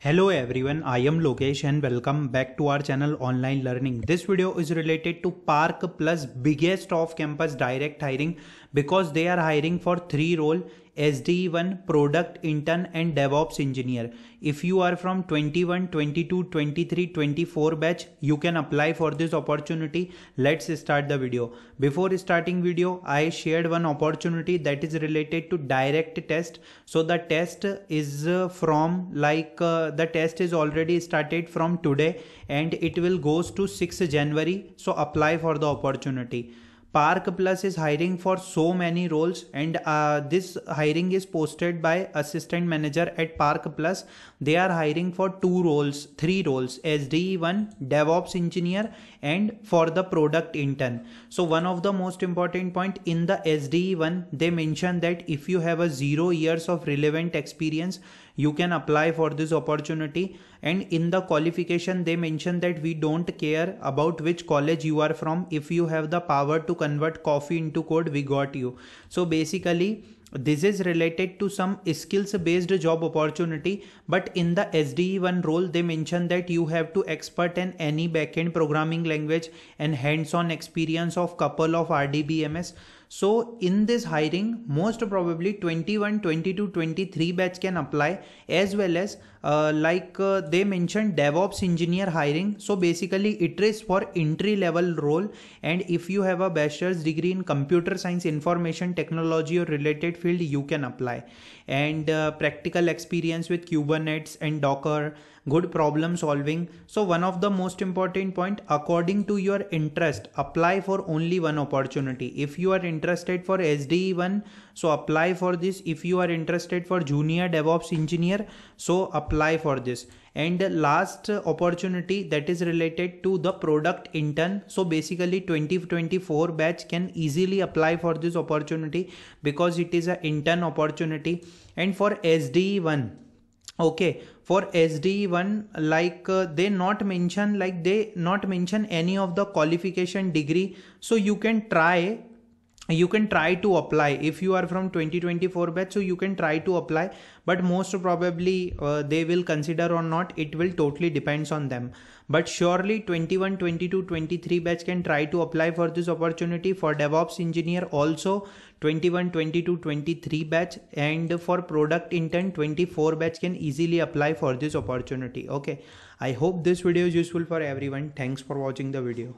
Hello everyone, I am Lokesh and welcome back to our channel Online Learning. This video is related to Park Plus biggest off-campus direct hiring because they are hiring for three role SD1 product intern and DevOps engineer. If you are from 21, 22, 23, 24 batch, you can apply for this opportunity. Let's start the video. Before starting video, I shared one opportunity that is related to direct test. So the test is uh, from like uh, the test is already started from today and it will goes to 6 January. So apply for the opportunity. Park Plus is hiring for so many roles, and uh, this hiring is posted by assistant manager at Park Plus. They are hiring for two roles, three roles SDE1, DevOps engineer, and for the product intern. So, one of the most important point in the SDE1, they mention that if you have a zero years of relevant experience, you can apply for this opportunity and in the qualification they mention that we don't care about which college you are from if you have the power to convert coffee into code we got you so basically this is related to some skills based job opportunity but in the sde1 role they mention that you have to expert in any backend programming language and hands on experience of couple of rdbms so in this hiring, most probably 21, 22, 23 batch can apply as well as uh, like uh, they mentioned DevOps engineer hiring. So basically it is for entry level role. And if you have a bachelor's degree in computer science, information technology or related field, you can apply. And uh, practical experience with Kubernetes and Docker, good problem solving. So one of the most important point, according to your interest, apply for only one opportunity. If you are in interested for SDE1 so apply for this if you are interested for junior DevOps engineer so apply for this and last opportunity that is related to the product intern so basically 2024 batch can easily apply for this opportunity because it is an intern opportunity and for SDE1 okay for sd1 like uh, they not mention like they not mention any of the qualification degree so you can try you can try to apply if you are from 2024 batch so you can try to apply but most probably uh, they will consider or not it will totally depends on them but surely 21 22 23 batch can try to apply for this opportunity for devops engineer also 21 22 23 batch and for product intern 24 batch can easily apply for this opportunity okay i hope this video is useful for everyone thanks for watching the video